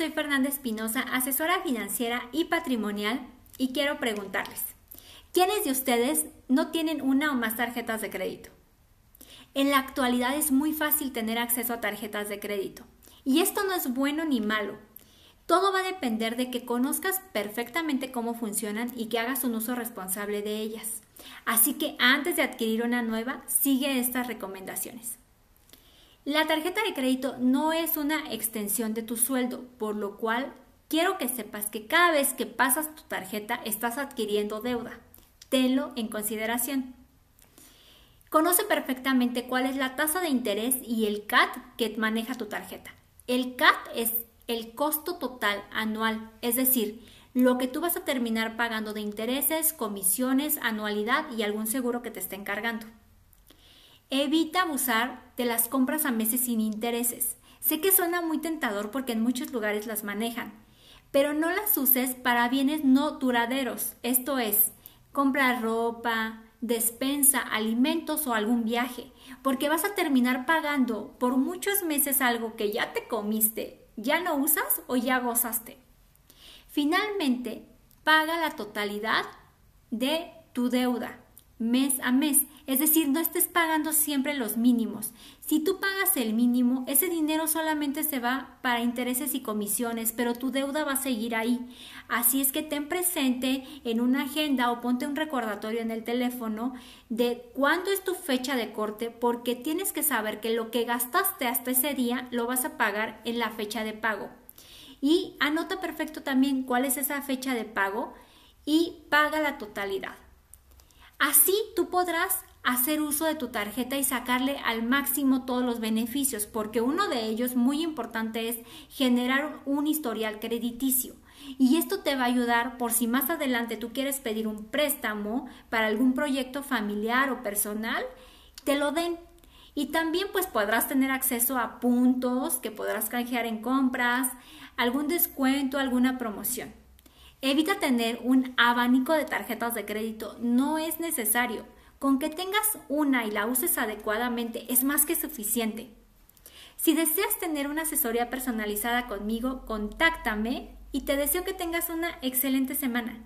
soy Fernanda Espinosa, asesora financiera y patrimonial, y quiero preguntarles, ¿quiénes de ustedes no tienen una o más tarjetas de crédito? En la actualidad es muy fácil tener acceso a tarjetas de crédito, y esto no es bueno ni malo. Todo va a depender de que conozcas perfectamente cómo funcionan y que hagas un uso responsable de ellas. Así que antes de adquirir una nueva, sigue estas recomendaciones. La tarjeta de crédito no es una extensión de tu sueldo, por lo cual quiero que sepas que cada vez que pasas tu tarjeta estás adquiriendo deuda. Tenlo en consideración. Conoce perfectamente cuál es la tasa de interés y el CAT que maneja tu tarjeta. El CAT es el costo total anual, es decir, lo que tú vas a terminar pagando de intereses, comisiones, anualidad y algún seguro que te estén encargando. Evita abusar de las compras a meses sin intereses. Sé que suena muy tentador porque en muchos lugares las manejan, pero no las uses para bienes no duraderos, esto es, comprar ropa, despensa, alimentos o algún viaje, porque vas a terminar pagando por muchos meses algo que ya te comiste, ya no usas o ya gozaste. Finalmente, paga la totalidad de tu deuda mes a mes. Es decir, no estés pagando siempre los mínimos. Si tú pagas el mínimo, ese dinero solamente se va para intereses y comisiones, pero tu deuda va a seguir ahí. Así es que ten presente en una agenda o ponte un recordatorio en el teléfono de cuándo es tu fecha de corte, porque tienes que saber que lo que gastaste hasta ese día lo vas a pagar en la fecha de pago. Y anota perfecto también cuál es esa fecha de pago y paga la totalidad. Así tú podrás hacer uso de tu tarjeta y sacarle al máximo todos los beneficios, porque uno de ellos muy importante es generar un historial crediticio. Y esto te va a ayudar por si más adelante tú quieres pedir un préstamo para algún proyecto familiar o personal, te lo den. Y también pues podrás tener acceso a puntos que podrás canjear en compras, algún descuento, alguna promoción. Evita tener un abanico de tarjetas de crédito, no es necesario. Con que tengas una y la uses adecuadamente es más que suficiente. Si deseas tener una asesoría personalizada conmigo, contáctame y te deseo que tengas una excelente semana.